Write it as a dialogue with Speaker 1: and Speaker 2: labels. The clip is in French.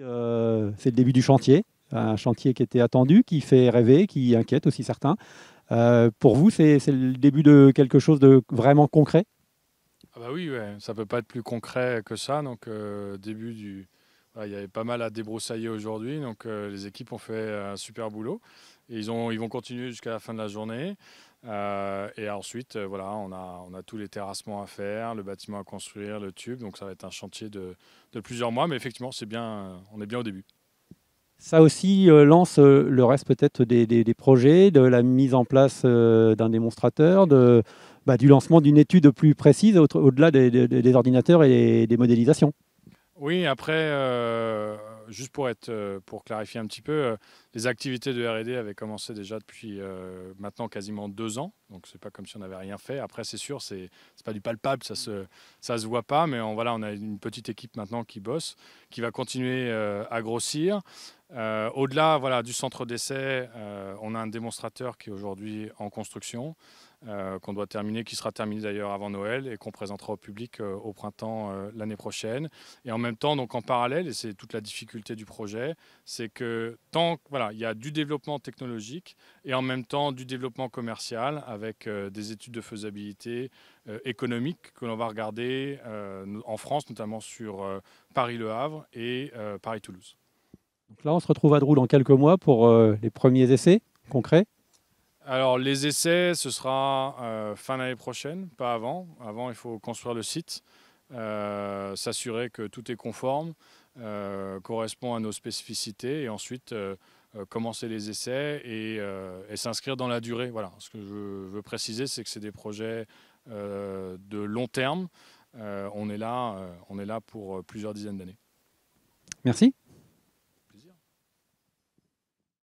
Speaker 1: Euh, c'est le début du chantier, un chantier qui était attendu, qui fait rêver, qui inquiète aussi certains. Euh, pour vous, c'est le début de quelque chose de vraiment concret
Speaker 2: ah bah Oui, ça ne peut pas être plus concret que ça. Donc, euh, début du, ah, il y avait pas mal à débroussailler aujourd'hui, donc euh, les équipes ont fait euh, un super boulot. ils, vont continuer jusqu'à la fin de la journée. Euh, et ensuite, voilà, on a, tous les terrassements à faire, le bâtiment à construire, le tube. Donc ça va être un chantier de, plusieurs mois, mais effectivement, c'est bien, on est bien au début.
Speaker 1: Ça aussi lance le reste peut-être des, projets, de la mise en place d'un démonstrateur, de, bah, du lancement d'une étude plus précise au-delà des, ordinateurs et des modélisations.
Speaker 2: Oui, après, euh, juste pour, être, euh, pour clarifier un petit peu, euh, les activités de RD avaient commencé déjà depuis maintenant quasiment deux ans. Donc, c'est pas comme si on n'avait rien fait. Après, c'est sûr, c'est pas du palpable, ça se, ça se voit pas. Mais on, voilà, on a une petite équipe maintenant qui bosse, qui va continuer à grossir. Euh, au-delà voilà, du centre d'essai, euh, on a un démonstrateur qui est aujourd'hui en construction, euh, qu'on doit terminer, qui sera terminé d'ailleurs avant Noël et qu'on présentera au public au printemps l'année prochaine. Et en même temps, donc en parallèle, et c'est toute la difficulté du projet, c'est que tant voilà, il y a du développement technologique et en même temps du développement commercial avec des études de faisabilité économique que l'on va regarder en France, notamment sur Paris-Le Havre et Paris-Toulouse.
Speaker 1: Donc là, on se retrouve à Drou dans quelques mois pour euh, les premiers essais concrets.
Speaker 2: Alors les essais, ce sera euh, fin d'année prochaine, pas avant. Avant, il faut construire le site, euh, s'assurer que tout est conforme, correspond à nos spécificités, et ensuite commencer les essais et, s'inscrire dans la durée. Voilà. Ce que je veux préciser, c'est que c'est des projets de long terme. on est là, on est là pour plusieurs dizaines d'années. Merci.